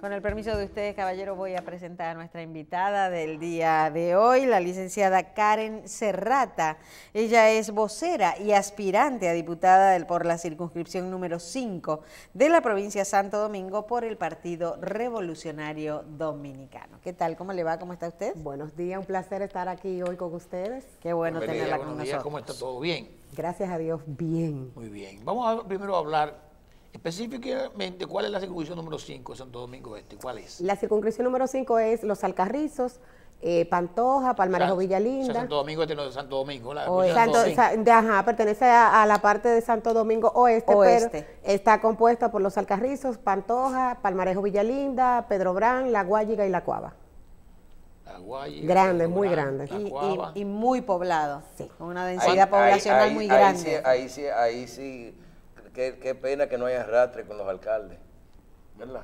Con el permiso de ustedes, caballero, voy a presentar a nuestra invitada del día de hoy, la licenciada Karen Serrata. Ella es vocera y aspirante a diputada por la circunscripción número 5 de la provincia de Santo Domingo por el Partido Revolucionario Dominicano. ¿Qué tal? ¿Cómo le va? ¿Cómo está usted? Buenos días, un placer estar aquí hoy con ustedes. Qué bueno tenerla con nosotros. ¿Cómo está todo? ¿Bien? Gracias a Dios, bien. Muy bien. Vamos a primero a hablar Específicamente, ¿cuál es la circunscripción número 5 de Santo Domingo Este? ¿Cuál es? La circunscripción número 5 es Los Alcarrizos, eh, Pantoja, Palmarejo Villalinda. Santo Domingo Este no es Santo Domingo. La, Santo, Domingo. ajá, pertenece a, la parte de Santo Domingo Oeste, pero está compuesta por Los Alcarrizos, Pantoja, Palmarejo Villalinda, Pedro Brán, La Guayiga y La Cuava. La Guayiga, grande, muy grande. Y, muy poblado. Sí. con Una densidad poblacional muy ahí grande. ahí sí, ahí sí qué, pena que no haya arrastre con los alcaldes, ¿verdad?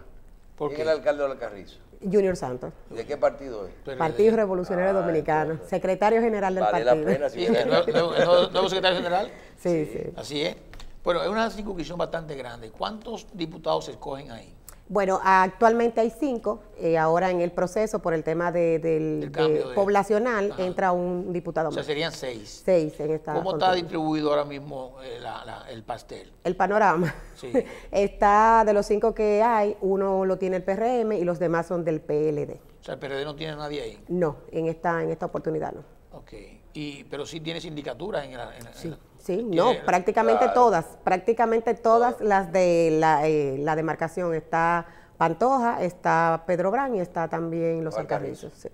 ¿Por qué? es el alcalde de carrizo Junior Santos. ¿De qué partido es? Partido Revolucionario ah, Dominicano, secretario general del vale partido. La pena, si ¿Nuevo secretario general? Sí, sí, Así es. Bueno, es una circunscripción bastante grande. ¿Cuántos diputados se escogen ahí? Bueno, actualmente hay cinco. Eh, ahora en el proceso, por el tema del, poblacional, entra un diputado más. O sea, serían seis. Seis en esta. ¿Cómo está distribuido ahora mismo eh, el pastel? El panorama. está de los cinco que hay, uno lo tiene el PRM y los demás son del PLD. O sea, el PLD no tiene nadie ahí. No, en esta, en esta oportunidad no. Ok. Y, pero sí tiene sindicaturas en, la, sí. Sí, no, prácticamente todas, prácticamente todas las de eh, la, demarcación. Está Pantoja, está Pedro gran y está también Los Alcarrizos. Sí.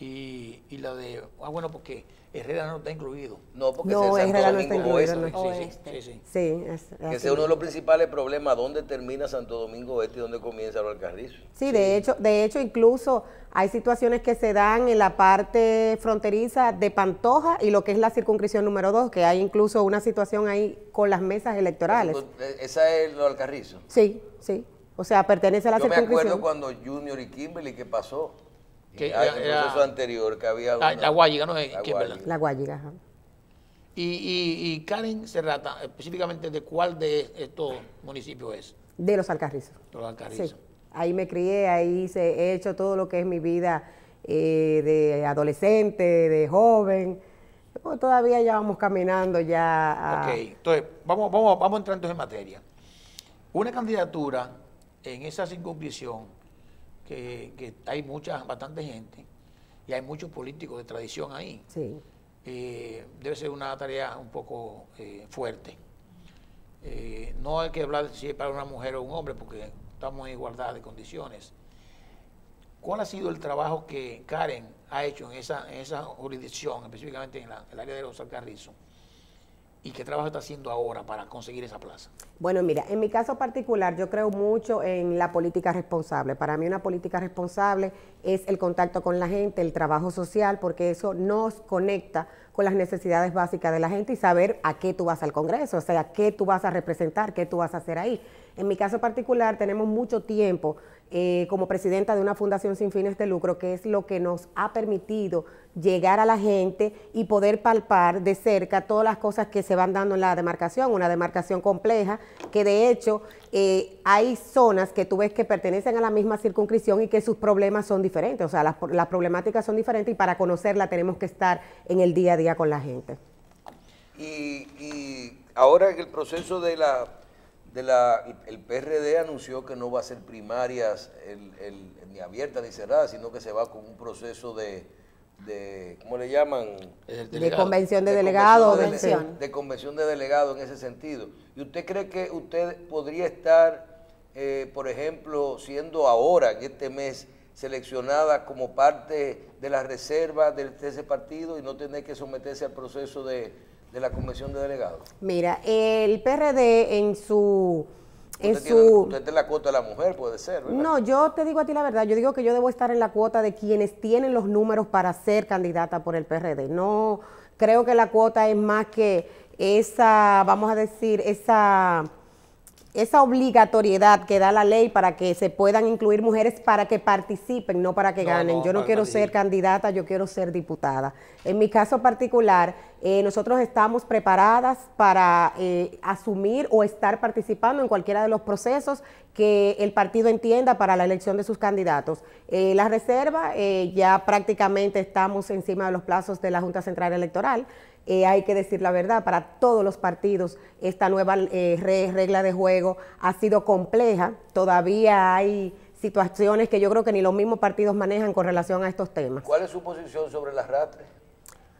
Y, y la de, ah, bueno, porque Herrera no está incluido. No, porque no, es Santo Domingo Sí, sí, que es uno de los principales problemas, dónde termina Santo Domingo Este y dónde comienza el Alcarrizo. Sí, de hecho, de hecho, incluso hay situaciones que se dan en la parte fronteriza de Pantoja y lo que es la circunscripción número 2, que hay incluso una situación ahí con las mesas electorales. Pues, e, ¿Esa es lo Alcarrizo? Sí, sí. O sea, pertenece a la circunscripción. Yo me acuerdo cuando Junior y Kimberly, ¿qué pasó? Que ah, anterior que había La Guayiga, ¿no? La eh, que Guayiga. la Guayiga, Y, y, y, Karen Serrata, específicamente, ¿de cuál de estos municipios es? De Los Alcarrizos. Los Alcarrizos. Ahí me crié, ahí se he hecho todo lo que es mi vida eh, de adolescente, de joven. todavía ya vamos caminando ya. A... Ok, entonces vamos, vamos, vamos entrando en materia. Una candidatura en esa circunscripción que, hay mucha, bastante gente y hay muchos políticos de tradición ahí. Eh, debe ser una tarea un poco eh, fuerte. Eh, no hay que hablar si es para una mujer o un hombre, porque estamos en igualdad de condiciones. ¿Cuál ha sido el trabajo que Karen ha hecho en esa, en esa jurisdicción, específicamente en, el área de los Alcarrizos? y qué trabajo está haciendo ahora para conseguir esa plaza? Bueno, mira, en mi caso particular yo creo mucho en la política responsable. Para mí una política responsable es el contacto con la gente, el trabajo social, porque eso nos conecta con las necesidades básicas de la gente y saber a qué tú vas al Congreso, o sea, qué tú vas a representar, qué tú vas a hacer ahí. En mi caso particular tenemos mucho tiempo eh, como presidenta de una fundación sin fines de lucro, que es lo que nos ha permitido llegar a la gente y poder palpar de cerca todas las cosas que se van dando en la demarcación, una demarcación compleja, que de hecho eh, hay zonas que tú ves que pertenecen a la misma circunscripción y que sus problemas son diferentes, o sea, las, problemáticas son diferentes y para conocerla tenemos que estar en el día a día con la gente. Y, y ahora en el proceso de la el PRD anunció que no va a ser primarias ni abiertas ni cerradas, sino que se va con un proceso de, ¿cómo le llaman? De convención de, delegados. De, convención. de delegado, delegados en ese sentido. ¿Y usted cree que usted podría estar, eh, por ejemplo, siendo ahora, en este mes, seleccionada como parte de la reserva de ese partido y no tener que someterse al proceso de de la Convención de Delegados? Mira, el PRD en su... usted, la cuota de la mujer, puede ser. No, yo te digo a ti la verdad, yo digo que yo debo estar en la cuota de quienes tienen los números para ser candidata por el PRD. No, creo que la cuota es más que esa, vamos a decir, esa esa obligatoriedad que da la ley para que se puedan incluir mujeres para que participen, no para que ganen. yo no quiero ser candidata, yo quiero ser diputada. En mi caso particular, eh, nosotros estamos preparadas para eh, asumir o estar participando en cualquiera de los procesos que el partido entienda para la elección de sus candidatos. Eh, la reserva, ya prácticamente estamos encima de los plazos de la Junta Central Electoral. Eh, hay que decir la verdad, para todos los partidos esta nueva eh, regla de juego ha sido compleja, todavía hay situaciones que yo creo que ni los mismos partidos manejan con relación a estos temas. ¿Cuál es su posición sobre el arrastre?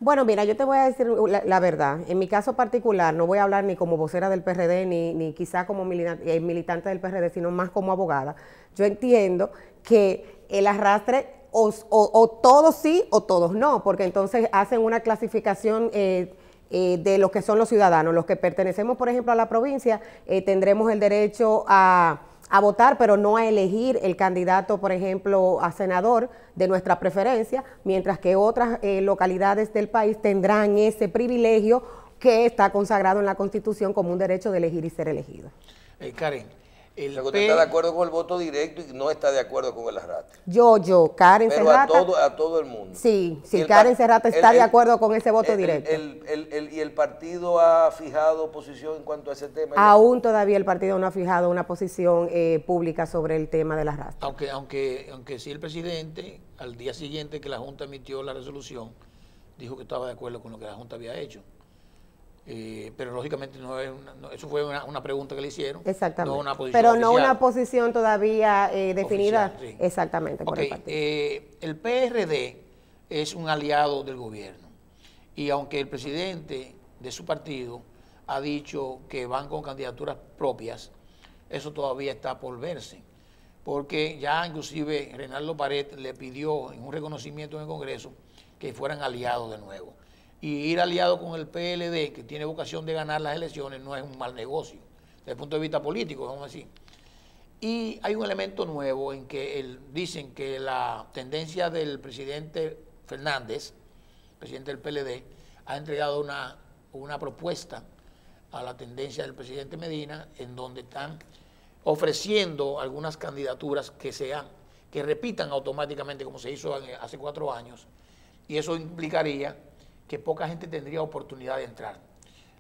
Bueno, mira, yo te voy a decir la, verdad. En mi caso particular, no voy a hablar ni como vocera del PRD, ni, ni quizá como eh, militante del PRD, sino más como abogada. Yo entiendo que el arrastre o, todos sí o todos no, porque entonces hacen una clasificación... Eh, eh, de los que son los ciudadanos, los que pertenecemos, por ejemplo, a la provincia, eh, tendremos el derecho a, votar, pero no a elegir el candidato, por ejemplo, a senador de nuestra preferencia, mientras que otras localidades del país tendrán ese privilegio que está consagrado en la Constitución como un derecho de elegir y ser elegido. Karen, el está de acuerdo con el voto directo y no está de acuerdo con el arrastre. Yo, yo, Karen Pero A todo, a todo el mundo. Sí, sí, Karen Serrata está de acuerdo con ese voto directo. ¿Y el partido ha fijado posición en cuanto a ese tema? Aún todavía el partido no ha fijado una posición eh, pública sobre el tema de arrastre. Aunque, aunque, aunque sí el presidente, al día siguiente que la Junta emitió la resolución, dijo que estaba de acuerdo con lo que la Junta había hecho. Eh, pero lógicamente no eso fue una, pregunta que le hicieron. Exactamente. No una posición pero no una posición todavía eh, definida. Exactamente. el, partido. Eh, el PRD es un aliado del gobierno. Y aunque el presidente de su partido ha dicho que van con candidaturas propias, eso todavía está por verse. Porque ya inclusive Renaldo Pared le pidió en un reconocimiento en el Congreso que fueran aliados de nuevo y ir aliado con el PLD, que tiene vocación de ganar las elecciones, no es un mal negocio, desde el punto de vista político, vamos a decir. Y hay un elemento nuevo en que dicen que la tendencia del presidente Fernández, presidente del PLD, ha entregado una, una propuesta a la tendencia del presidente Medina, en donde están ofreciendo algunas candidaturas que sean, que repitan automáticamente como se hizo hace cuatro años, y eso implicaría que poca gente tendría oportunidad de entrar.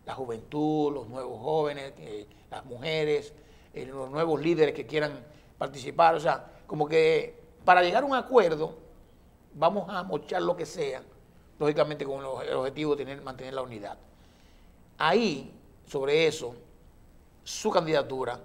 La juventud, los nuevos jóvenes, eh, las mujeres, eh, los nuevos líderes que quieran participar. O sea, como que para llegar a un acuerdo vamos a mochar lo que sea, lógicamente con el objetivo de tener, mantener la unidad. Ahí, sobre eso, su candidatura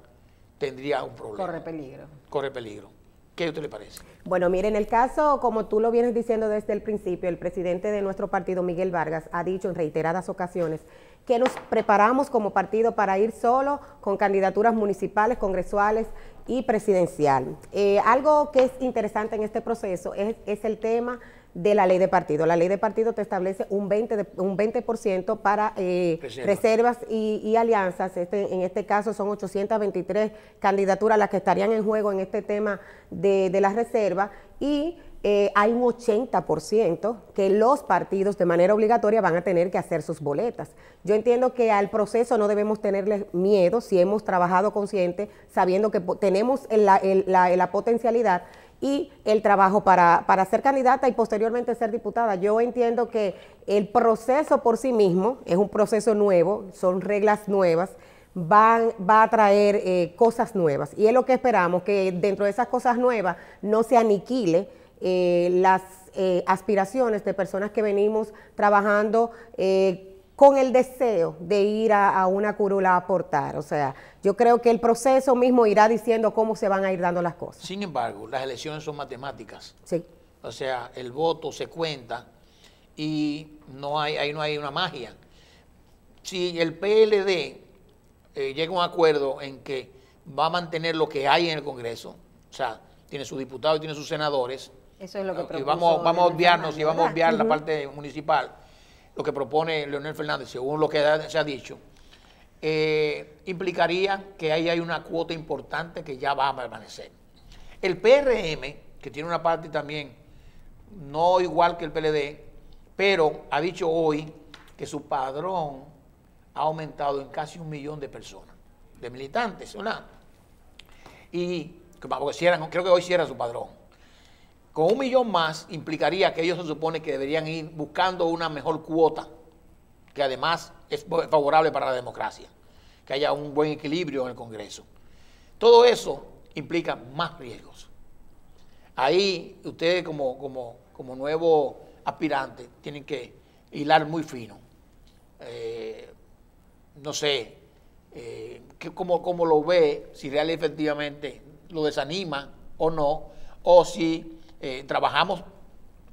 tendría un problema. Corre peligro. Corre peligro. ¿Qué a usted le parece? Bueno, miren, el caso, como tú lo vienes diciendo desde el principio, el presidente de nuestro partido, Miguel Vargas, ha dicho en reiteradas ocasiones que nos preparamos como partido para ir solo con candidaturas municipales, congresuales y presidencial. Eh, algo que es interesante en este proceso es el tema de la ley de partido. La ley de partido te establece un 20%, para eh, reservas y, alianzas. Este, en este caso son 823 candidaturas las que estarían en juego en este tema de, las reservas y eh, hay un 80% que los partidos de manera obligatoria van a tener que hacer sus boletas. Yo entiendo que al proceso no debemos tenerle miedo si hemos trabajado consciente, sabiendo que tenemos la, la potencialidad y el trabajo para, ser candidata y posteriormente ser diputada. Yo entiendo que el proceso por sí mismo es un proceso nuevo, son reglas nuevas. Van, va a traer eh, cosas nuevas. Y es lo que esperamos, que dentro de esas cosas nuevas no se aniquile eh, las eh, aspiraciones de personas que venimos trabajando con el deseo de ir a, una curula a aportar. O sea, yo creo que el proceso mismo irá diciendo cómo se van a ir dando las cosas. Sin embargo, las elecciones son matemáticas. Sí. O sea, el voto se cuenta y no hay, ahí no hay una magia. Si el PLD eh, llega a un acuerdo en que va a mantener lo que hay en el Congreso, o sea, tiene sus diputados y tiene sus senadores, Eso es lo que eh, y vamos, vamos a obviarnos y vamos a obviar la parte municipal, lo que propone Leonel Fernández, según lo que se ha dicho, eh, implicaría que ahí hay una cuota importante que ya va a permanecer. El PRM, que tiene una parte también no igual que el PLD, pero ha dicho hoy que su padrón ha aumentado en casi un millón de personas, de militantes, ¿verdad? Y creo que hoy cierra era su padrón con un millón más implicaría que ellos se supone que deberían ir buscando una mejor cuota, que además es favorable para la democracia, que haya un buen equilibrio en el Congreso. Todo eso implica más riesgos. Ahí ustedes como, como, como nuevo aspirante tienen que hilar muy fino. Eh, no sé eh, cómo, como lo ve, si realmente efectivamente lo desanima o no, o si eh, trabajamos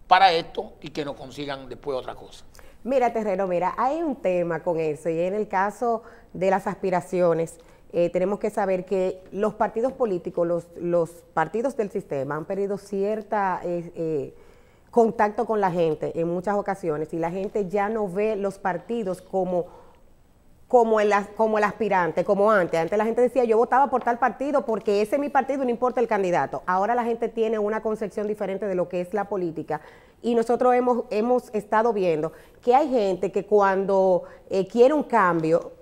para esto y que nos consigan después otra cosa. Mira, Terreno, mira, hay un tema con eso y en el caso de las aspiraciones, eh, tenemos que saber que los partidos políticos, los, partidos del sistema han perdido cierta... Eh, contacto con la gente en muchas ocasiones y la gente ya no ve los partidos como como el, como el aspirante, como antes. Antes la gente decía, yo votaba por tal partido porque ese es mi partido, no importa el candidato. Ahora la gente tiene una concepción diferente de lo que es la política. Y nosotros hemos, hemos estado viendo que hay gente que cuando eh, quiere un cambio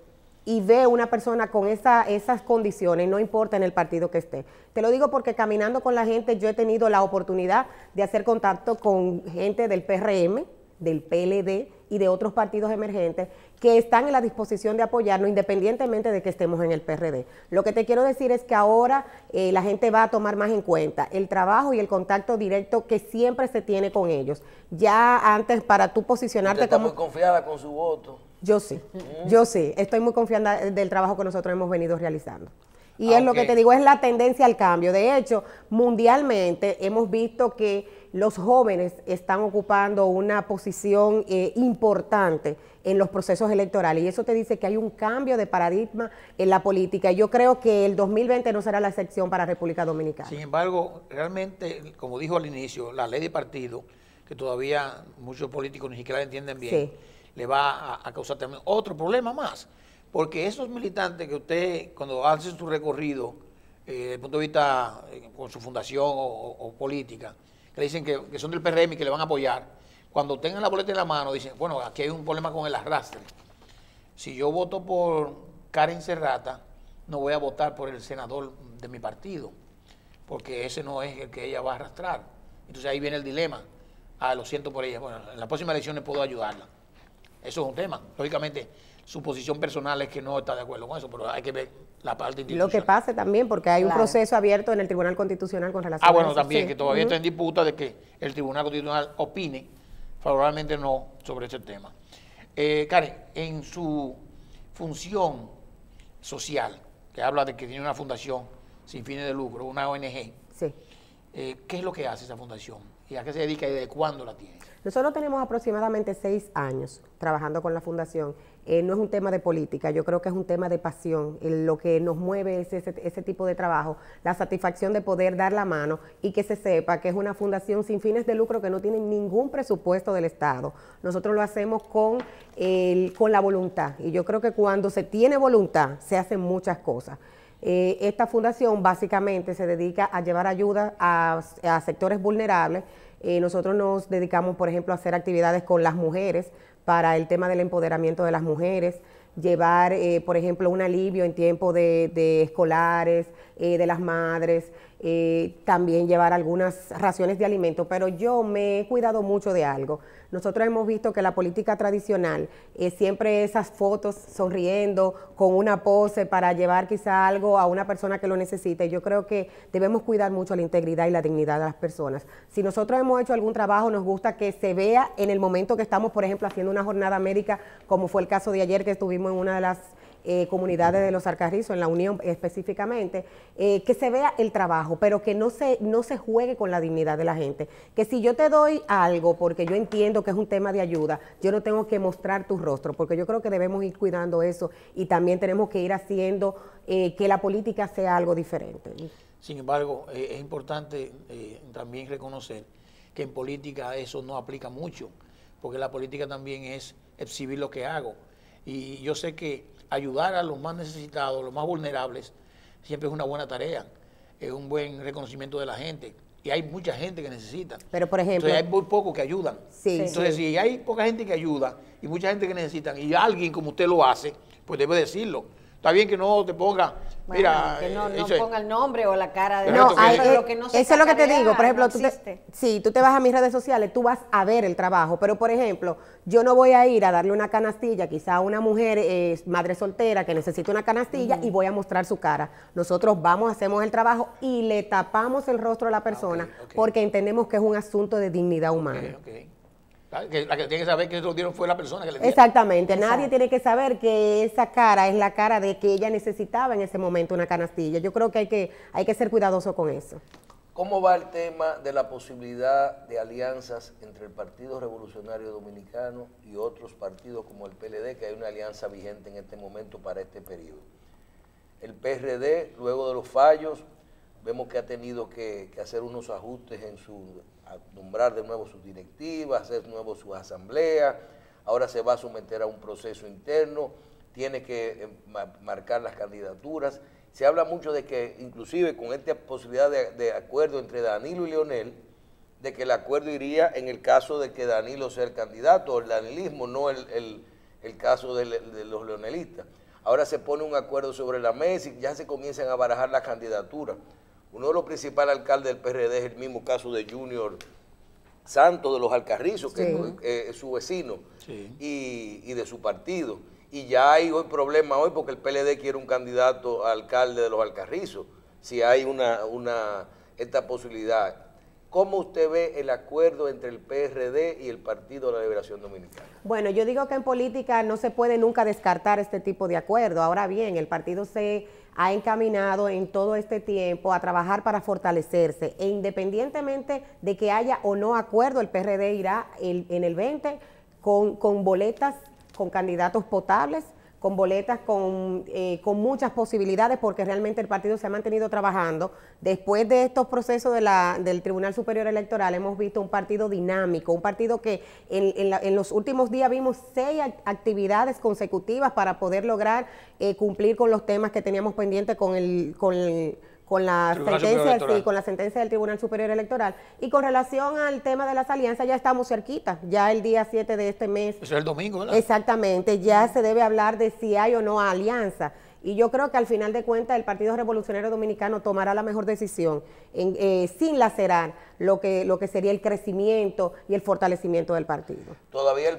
y ve una persona con esa, esas condiciones, no importa en el partido que esté. Te lo digo porque caminando con la gente yo he tenido la oportunidad de hacer contacto con gente del PRM, del PLD y de otros partidos emergentes que están en la disposición de apoyarnos independientemente de que estemos en el PRD. Lo que te quiero decir es que ahora eh, la gente va a tomar más en cuenta el trabajo y el contacto directo que siempre se tiene con ellos. Ya antes para tú posicionarte está muy confiada con su voto. Yo sí, mm. yo sí, estoy muy confiada del trabajo que nosotros hemos venido realizando. Y es lo que te digo, es la tendencia al cambio. De hecho, mundialmente hemos visto que los jóvenes están ocupando una posición eh, importante en los procesos electorales y eso te dice que hay un cambio de paradigma en la política. Yo creo que el 2020 no será la excepción para República Dominicana. Sin embargo, realmente, como dijo al inicio, la ley de partido, que todavía muchos políticos ni siquiera la entienden bien, le va a, causar también otro problema más, porque esos militantes que usted cuando hace su recorrido, eh, desde el punto de vista eh, con su fundación o política, que le dicen que, que, son del PRM y que le van a apoyar, cuando tengan la boleta en la mano, dicen, bueno, aquí hay un problema con el arrastre. Si yo voto por Karen Serrata, no voy a votar por el senador de mi partido, porque ese no es el que ella va a arrastrar. Entonces ahí viene el dilema. Ah, lo siento por ella. Bueno, en las próximas elecciones puedo ayudarla. Eso es un tema. Lógicamente, su posición personal es que no está de acuerdo con eso, pero hay que ver la parte institucional. Lo que pase también, porque hay un proceso abierto en el Tribunal Constitucional con relación ah, a a Ah, bueno, también, que todavía está en disputa de que el Tribunal Constitucional opine favorablemente no sobre ese tema. Eh, Karen, en su función social, que habla de que tiene una fundación sin fines de lucro, una ONG, eh, ¿qué es lo que hace esa fundación? ¿Y a qué se dedica y desde cuándo la tiene? Nosotros tenemos aproximadamente seis años trabajando con la fundación. Eh, no es un tema de política, yo creo que es un tema de pasión. lo que nos mueve es ese, tipo de trabajo, la satisfacción de poder dar la mano y que se sepa que es una fundación sin fines de lucro que no tiene ningún presupuesto del Estado. Nosotros lo hacemos con, con la voluntad y yo creo que cuando se tiene voluntad se hacen muchas cosas. Eh, esta fundación básicamente se dedica a llevar ayuda a sectores vulnerables eh, nosotros nos dedicamos, por ejemplo, a hacer actividades con las mujeres para el tema del empoderamiento de las mujeres, llevar, eh, por ejemplo, un alivio en tiempo de, escolares, eh, de las madres, eh, también llevar algunas raciones de alimento, pero yo me he cuidado mucho de algo. Nosotros hemos visto que la política tradicional, es eh, siempre esas fotos sonriendo, con una pose para llevar quizá algo a una persona que lo necesite, yo creo que debemos cuidar mucho la integridad y la dignidad de las personas. Si nosotros hemos hecho algún trabajo, nos gusta que se vea en el momento que estamos, por ejemplo, haciendo una jornada médica, como fue el caso de ayer que estuvimos en una de las eh, comunidades de los Arcarrizos, en la Unión específicamente, eh, que se vea el trabajo, pero que no se, no se juegue con la dignidad de la gente. Que si yo te doy algo porque yo entiendo que es un tema de ayuda, yo no tengo que mostrar tu rostro, porque yo creo que debemos ir cuidando eso y también tenemos que ir haciendo eh, que la política sea algo diferente. Sin embargo, es importante también reconocer que en política eso no aplica mucho, porque la política también es exhibir lo que hago. Y yo sé que ayudar a los más necesitados, los más vulnerables, siempre es una buena tarea, es un buen reconocimiento de la gente. Y hay mucha gente que necesita. Pero, por ejemplo. hay muy pocos que ayudan. Sí, Entonces, si hay poca gente que ayuda y mucha gente que necesita, y alguien como usted lo hace, pues debe decirlo Está bien que no te ponga. mira, no, eh, el nombre o la cara de no, lo que no eh, Eso es lo que te digo. Por ejemplo, tú te, si tú te vas a mis redes sociales, tú vas a ver el trabajo. Pero, por ejemplo, yo no voy a ir a darle una canastilla, quizá a una mujer eh, madre soltera que necesita una canastilla y voy a mostrar su cara. Nosotros vamos, hacemos el trabajo y le tapamos el rostro a la persona porque entendemos que es un asunto de dignidad humana la que tiene que saber que lo dieron fue la persona que le dio. Exactamente, nadie tiene que saber que esa cara es la cara de que ella necesitaba en ese momento una canastilla. Yo creo que hay que, hay que ser cuidadoso con eso. ¿Cómo va el tema de la posibilidad de alianzas entre el Partido Revolucionario Dominicano y otros partidos como el PLD, que hay una alianza vigente en este momento para este periodo? El PRD, luego de los fallos, vemos que ha tenido que hacer unos ajustes en su a nombrar de nuevo sus directivas, hacer nuevo su asambleas, ahora se va a someter a un proceso interno, tiene que eh, marcar las candidaturas. Se habla mucho de que, inclusive con esta posibilidad de, acuerdo entre Danilo y Leonel, de que el acuerdo iría en el caso de que Danilo sea el candidato, o el danilismo, no el, caso de, de los leonelistas. Ahora se pone un acuerdo sobre la mesa y ya se comienzan a barajar las candidaturas. Uno de los principales alcaldes del PRD es el mismo caso de Junior Santos de los Alcarrizos, que es, eh, su vecino, y, de su partido. Y ya hay hoy problema hoy porque el PLD quiere un candidato a alcalde de los Alcarrizos, si hay una, esta posibilidad. ¿Cómo usted ve el acuerdo entre el PRD y el Partido de la Liberación Dominicana? Bueno, yo digo que en política no se puede nunca descartar este tipo de acuerdo. Ahora bien, el partido se ha encaminado en todo este tiempo a trabajar para fortalecerse e independientemente de que haya o no acuerdo, el PRD irá en el 20 con, con boletas, con candidatos potables con boletas, con, eh, con muchas posibilidades, porque realmente el partido se ha mantenido trabajando. Después de estos procesos de la, del Tribunal Superior Electoral hemos visto un partido dinámico, un partido que en, los últimos días vimos seis actividades consecutivas para poder lograr eh, cumplir con los temas que teníamos pendientes con el... Con el con la, sentencia, con la sentencia del Tribunal Superior Electoral. Y con relación al tema de las alianzas, ya estamos cerquita, ya el día 7 de este mes. es el domingo, ¿verdad? Exactamente, ya se debe hablar de si hay o no alianza. Y yo creo que al final de cuentas el Partido Revolucionario Dominicano tomará la mejor decisión en, eh, sin lacerar lo que, lo que sería el crecimiento y el fortalecimiento del partido. Todavía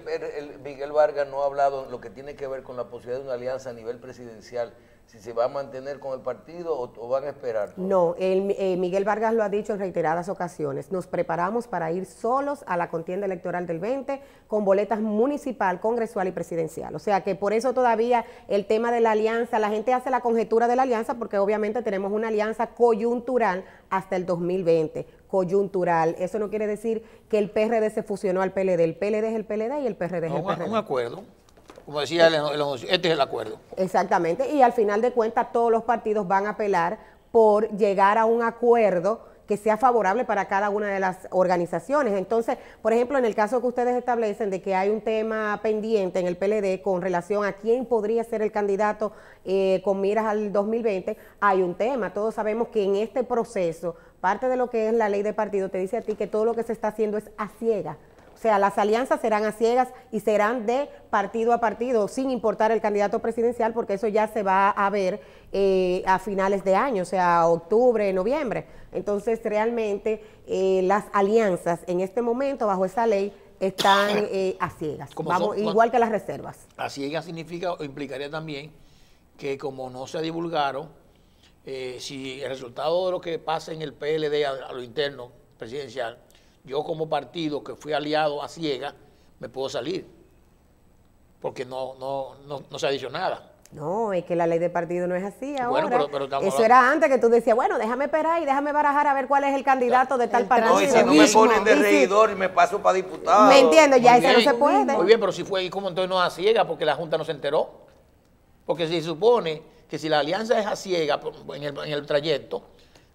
Miguel Vargas no ha hablado lo que tiene que ver con la posibilidad de una alianza a nivel presidencial si se va a mantener con el partido o, van a esperar. No, el, eh, Miguel Vargas lo ha dicho en reiteradas ocasiones. Nos preparamos para ir solos a la contienda electoral del 20 con boletas municipal, congresual y presidencial. O sea que por eso todavía el tema de la alianza, la gente hace la conjetura de la alianza porque obviamente tenemos una alianza coyuntural hasta el 2020 coyuntural. Eso no quiere decir que el PRD se fusionó al PLD. El PLD es el PLD y el PRD es el PRD. Un acuerdo como decía este es el acuerdo. Exactamente, y al final de cuentas todos los partidos van a apelar por llegar a un acuerdo que sea favorable para cada una de las organizaciones. Entonces, por ejemplo, en el caso que ustedes establecen de que hay un tema pendiente en el PLD con relación a quién podría ser el candidato eh, con miras al 2020, hay un tema. Todos sabemos que en este proceso, parte de lo que es la ley de partido te dice a ti que todo lo que se está haciendo es a ciega o sea, las alianzas serán a ciegas y serán de partido a partido, sin importar el candidato presidencial, porque eso ya se va a ver eh, a finales de año, o sea, octubre, noviembre. Entonces, realmente eh, las alianzas en este momento, bajo esa ley, están eh, a ciegas, igual que las reservas. A ciegas significa o implicaría también que como no se divulgaron, si el resultado de lo que pasa en el PLD a lo interno presidencial yo como partido que fui aliado a ciega, me puedo salir, porque no, no, no, se ha dicho nada. No, es que la ley de partido no es así ahora. Eso era antes que tú decías, bueno, déjame esperar y déjame barajar a ver cuál es el candidato de tal partido. No, y si no me ponen de regidor y, me paso para diputado. Me entiendo, ya eso no se puede. Muy bien, pero si fue ahí como entonces no a ciega porque la Junta no se enteró. Porque se supone que si la alianza es a ciega pues, en el, en el trayecto,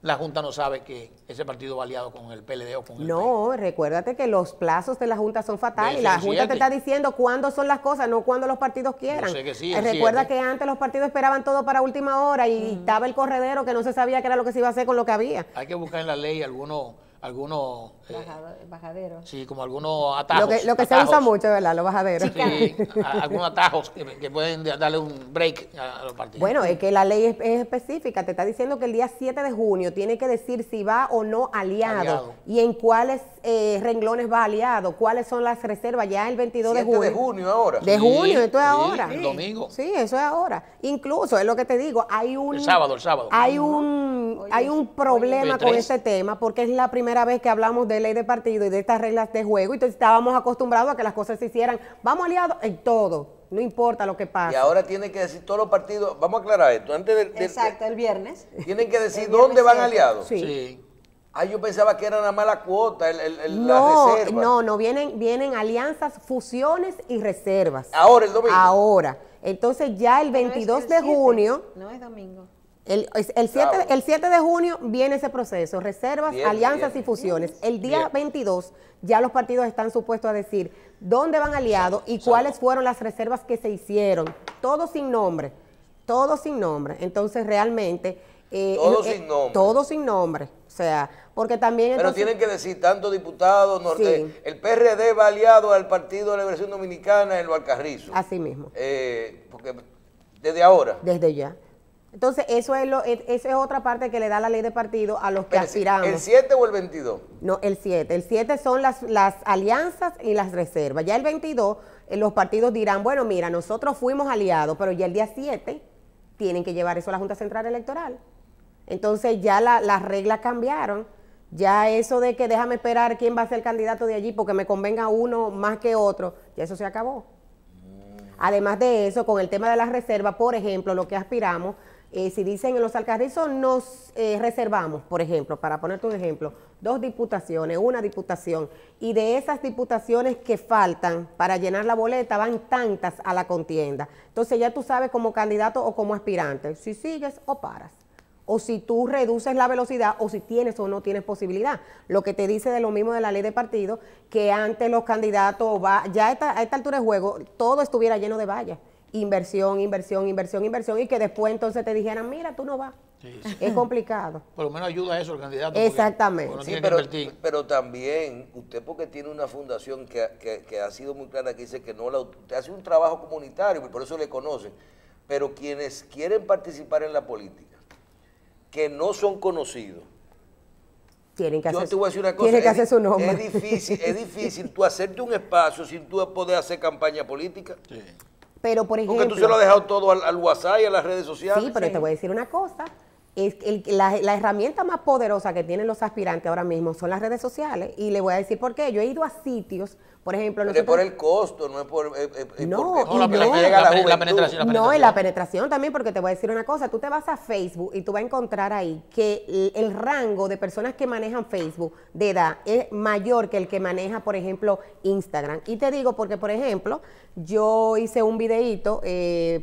la Junta no sabe que ese partido va aliado con el PLD o con el No, recuérdate que los plazos de la Junta son fatales. La Junta te está diciendo cuándo son las cosas, no cuándo los partidos quieran. que sí, eh, Recuerda ¿eh? que antes los partidos esperaban todo para última hora y estaba el corredero que no se sabía qué era lo que se iba a hacer con lo que había. Hay que buscar en la ley algunos algunos bajaderos eh, bajadero. Sí, como algunos atajos. Lo que, se usa mucho, ¿verdad? Los bajaderos. Sí, algunos atajos que, pueden darle un break a, los partidos. Bueno, es que la ley es, específica. Te está diciendo que el día 7 de junio tiene que decir si va o no aliado, y en cuáles eh, renglones va aliado, cuáles son las reservas ya el 22 de junio. de junio ahora. De junio, esto es ahora. El domingo. Sí, eso es ahora. Incluso, es lo que te digo, hay un... El sábado, el sábado. Hay un, hay un problema con este tema porque es la primera vez que hablamos de de ley de partido y de estas reglas de juego, y entonces estábamos acostumbrados a que las cosas se hicieran, vamos aliados en todo, no importa lo que pase. Y ahora tienen que decir todos los partidos, vamos a aclarar esto, antes del... Exacto, el viernes. Tienen que decir dónde van aliados. sí. Ah, yo pensaba que era una mala cuota, el, no, reserva. No, no, vienen, vienen alianzas, fusiones y reservas. Ahora, el domingo. Ahora. Entonces ya el 22 de junio. No es domingo. El, 7, el, 7, de junio viene ese proceso, reservas, alianzas y fusiones. El día 22 ya los partidos están supuestos a decir dónde van aliados y cuáles fueron las reservas que se hicieron. Todo sin nombre, todo sin nombre. Entonces realmente... Eh, todo eh, sin nombre. sin nombre. O sea, porque también... Pero tienen que decir tanto diputados, el PRD va aliado al Partido de la Liberación Dominicana El Valcarrizo. Así mismo. Eh, porque desde ahora. Desde ya. Entonces, eso es, lo, esa es otra parte que le da la ley de partido a los que aspiramos. ¿El 7 o el 22? No, el 7. El 7 son las, las alianzas y las reservas. Ya el 22, eh, los partidos dirán, bueno, mira, nosotros fuimos aliados, pero ya el día 7 tienen que llevar eso a la Junta Central Electoral. Entonces, ya la, las reglas cambiaron. Ya eso de que déjame esperar quién va a ser el candidato de allí porque me convenga uno más que otro, ya eso se acabó. Mm. Además de eso, con el tema de las reservas, por ejemplo, lo que aspiramos eh, si dicen en los Alcarrizos nos eh, reservamos, por ejemplo, para ponerte un ejemplo, dos diputaciones, una diputación, y de esas diputaciones que faltan para llenar la boleta van tantas a la contienda. Entonces ya tú sabes como candidato o como aspirante, si sigues o paras, o si tú reduces la velocidad, o si tienes o no tienes posibilidad. Lo que te dice de lo mismo de la ley de partido, que antes los candidatos, va, ya a esta altura de juego, todo estuviera lleno de vallas inversión, inversión, inversión, inversión, y que después entonces te dijeran, mira, tú no vas. Es complicado. Por lo menos ayuda a eso el candidato. Exactamente. pero, también, usted porque tiene una fundación que, ha sido muy clara, que dice que no la... Usted hace un trabajo comunitario, y por eso le conocen. Pero quienes quieren participar en la política, que no son conocidos, tienen que Yo te voy a decir una cosa. que su nombre. Es difícil, es difícil tú hacerte un espacio sin tú poder hacer campaña política. Sí. Pero, por ejemplo... Porque tú se lo has dejado todo al, WhatsApp y a las redes sociales. Sí, pero te voy a decir una cosa. Es el, la, la, herramienta más poderosa que tienen los aspirantes ahora mismo son las redes sociales. Y le voy a decir por qué. Yo he ido a sitios por ejemplo, no es por el costo, no es por... Eh, eh, eh, no, la, penetración, No, es la penetración también, porque te voy a decir una cosa. Tú te vas a Facebook y tú vas a encontrar ahí que el, rango de personas que manejan Facebook de edad es mayor que el que maneja, por ejemplo, Instagram. Y te digo porque, por ejemplo, yo hice un videito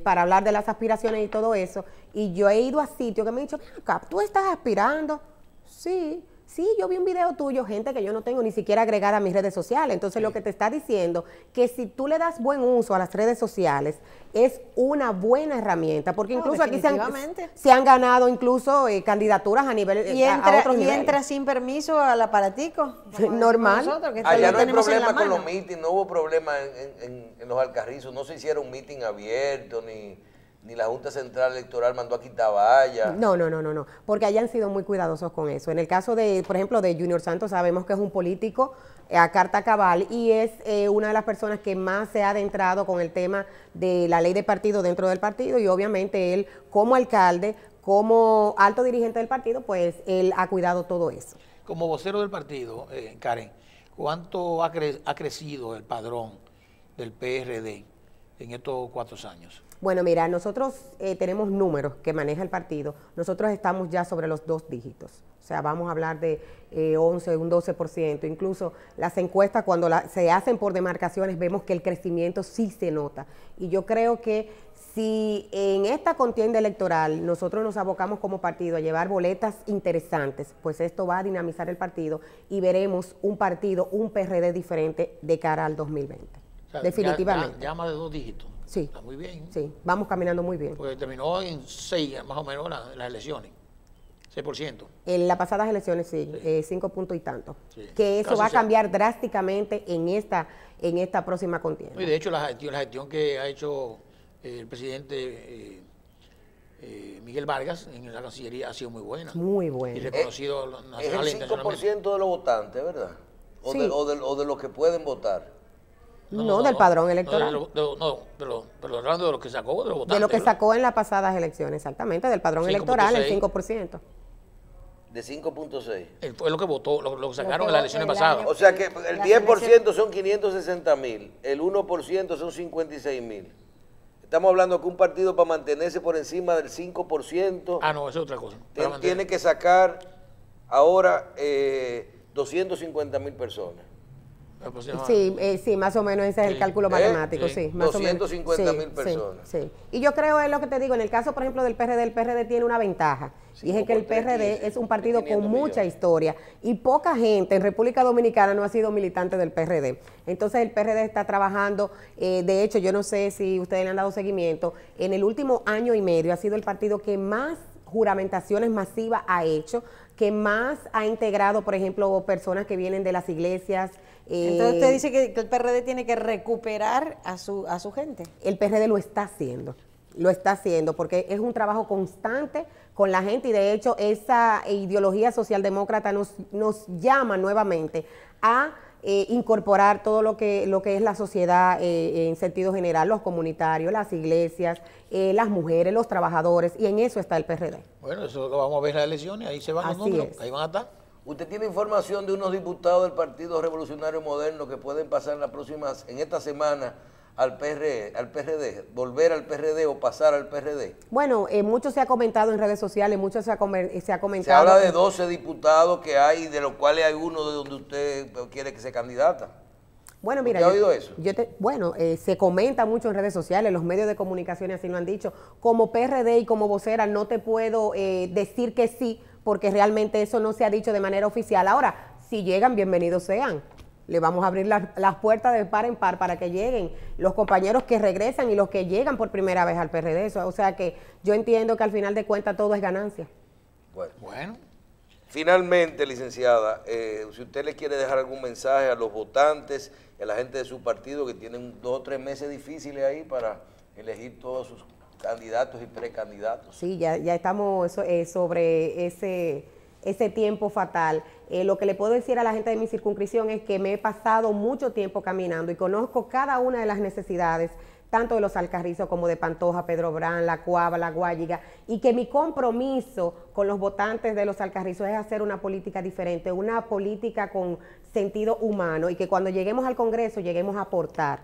para hablar de las aspiraciones y todo eso, y yo he ido a sitios que me han dicho, acá, ¿tú estás aspirando? Sí. Sí, yo vi un video tuyo, gente que yo no tengo ni siquiera agregada a mis redes sociales. Entonces lo que te está diciendo, que si tú le das buen uso a las redes sociales, es una buena herramienta, porque incluso aquí se han, ganado incluso eh, candidaturas a nivel eh, y entra, y entra sin permiso al aparatico. Normal. Allá no hay problema con los meetings, no hubo problema en, los alcarrizos, no se hicieron un abiertos, abierto ni ni la Junta Central Electoral mandó a Quitabaya. No, no, no, no, no, porque hayan sido muy cuidadosos con eso. En el caso de, por ejemplo, de Junior Santos, sabemos que es un político eh, a carta cabal y es eh, una de las personas que más se ha adentrado con el tema de la ley de partido dentro del partido y obviamente él como alcalde, como alto dirigente del partido, pues él ha cuidado todo eso. Como vocero del partido, eh, Karen, ¿cuánto ha, ha crecido el padrón del PRD en estos cuatro años? Bueno, mira, nosotros eh, tenemos números que maneja el partido. Nosotros estamos ya sobre los dos dígitos. O sea, vamos a hablar de 11, eh, un 12%. Incluso las encuestas, cuando se hacen por demarcaciones, vemos que el crecimiento sí se nota. Y yo creo que si en esta contienda electoral nosotros nos abocamos como partido a llevar boletas interesantes, pues esto va a dinamizar el partido y veremos un partido, un PRD diferente de cara al 2020. Definitivamente. Llama de dos dígitos. Sí. Ah, muy bien. Sí, vamos caminando muy bien. Porque terminó en seis, más o menos las elecciones. 6%. En las pasadas elecciones, sí, eh, cinco puntos y tanto. Que eso va a cambiar drásticamente en esta en esta próxima contienda. Y de hecho, la gestión, la gestión que ha hecho eh, el presidente eh, Miguel Vargas en la Cancillería ha sido muy buena. Muy buena. Y reconocido Es, el 5% de los votantes, ¿verdad? O, de, o, o de los que pueden votar. No, del padrón electoral. No, pero, pero hablando de lo que sacó de los votantes. De lo que sacó en las pasadas elecciones, exactamente, del padrón electoral, el 5%. De 5.6. Fue lo que votó, lo, que sacaron en las elecciones pasadas. o sea que el 10% son 560 mil, el 1% son 56 mil. Estamos hablando que un partido para mantenerse por encima del 5%. Ah, no, es otra cosa. Tiene, que sacar ahora 250 eh, mil personas. Sí, eh, sí, más o menos ese es el cálculo ¿Eh? matemático, sí. 250 mil personas. Y yo creo, es lo que te digo, en el caso, por ejemplo, del PRD, el PRD tiene una ventaja. y es que el PRD es un partido con mucha historia y poca gente en República Dominicana no ha sido militante del PRD. Entonces el PRD está trabajando, eh, de hecho yo no sé si ustedes le han dado seguimiento, en el último año y medio ha sido el partido que más juramentaciones masivas ha hecho que más ha integrado, por ejemplo, personas que vienen de las iglesias. Entonces usted eh, dice que, el PRD tiene que recuperar a su, a su gente. El PRD lo está haciendo, lo está haciendo, porque es un trabajo constante con la gente y de hecho esa ideología socialdemócrata nos, nos llama nuevamente a eh, incorporar todo lo que, lo que es la sociedad eh, en sentido general, los comunitarios, las iglesias, eh, las mujeres, los trabajadores, y en eso está el PRD. Bueno, eso lo vamos a ver en las elecciones, ahí se van los ahí van a estar. ¿Usted tiene información de unos diputados del Partido Revolucionario Moderno que pueden pasar en, las próximas, en esta semana al, PRD, al PRD, volver al PRD o pasar al PRD? Bueno, eh, mucho se ha comentado en redes sociales, mucho se ha, eh, comentado. Se habla de 12 diputados que hay, de los cuales hay uno de donde usted quiere que se candidata. Bueno, mira, yo, he oído eso? te, bueno, eh, se comenta mucho en redes sociales, los medios de comunicación así lo han dicho. Como PRD y como vocera no te puedo eh, decir que sí, porque realmente eso no se ha dicho de manera oficial. Ahora, si llegan, bienvenidos sean. Le vamos a abrir las, puertas de par en par para que lleguen los compañeros que regresan y los que llegan por primera vez al PRD. o sea que yo entiendo que al final de cuentas todo es ganancia. Bueno. Finalmente, licenciada, eh, si usted le quiere dejar algún mensaje a los votantes, a la gente de su partido que tienen dos o tres meses difíciles ahí para elegir todos sus candidatos y precandidatos. Sí, ya, ya estamos eh, sobre ese ese tiempo fatal. Eh, lo que le puedo decir a la gente de mi circunscripción es que me he pasado mucho tiempo caminando y conozco cada una de las necesidades tanto de los Alcarrizos como de Pantoja, Pedro Brán, La Cuava, La Guayiga, y que mi compromiso con los votantes de los Alcarrizos es hacer una política diferente, una política con sentido humano, y que cuando lleguemos al Congreso lleguemos a aportar,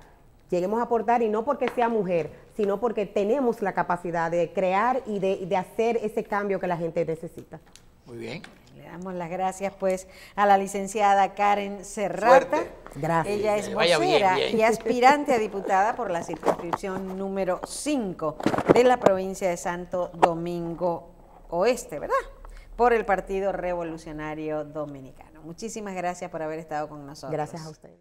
lleguemos a aportar y no porque sea mujer, sino porque tenemos la capacidad de crear y de, de hacer ese cambio que la gente necesita. Muy bien. Le damos las gracias pues a la licenciada Karen Serrata. Gracias. Ella es vocera y aspirante a diputada por la circunscripción número 5 de la provincia de Santo Domingo Oeste, ¿verdad? Por el Partido Revolucionario Dominicano. Muchísimas gracias por haber estado con nosotros. Gracias a ustedes.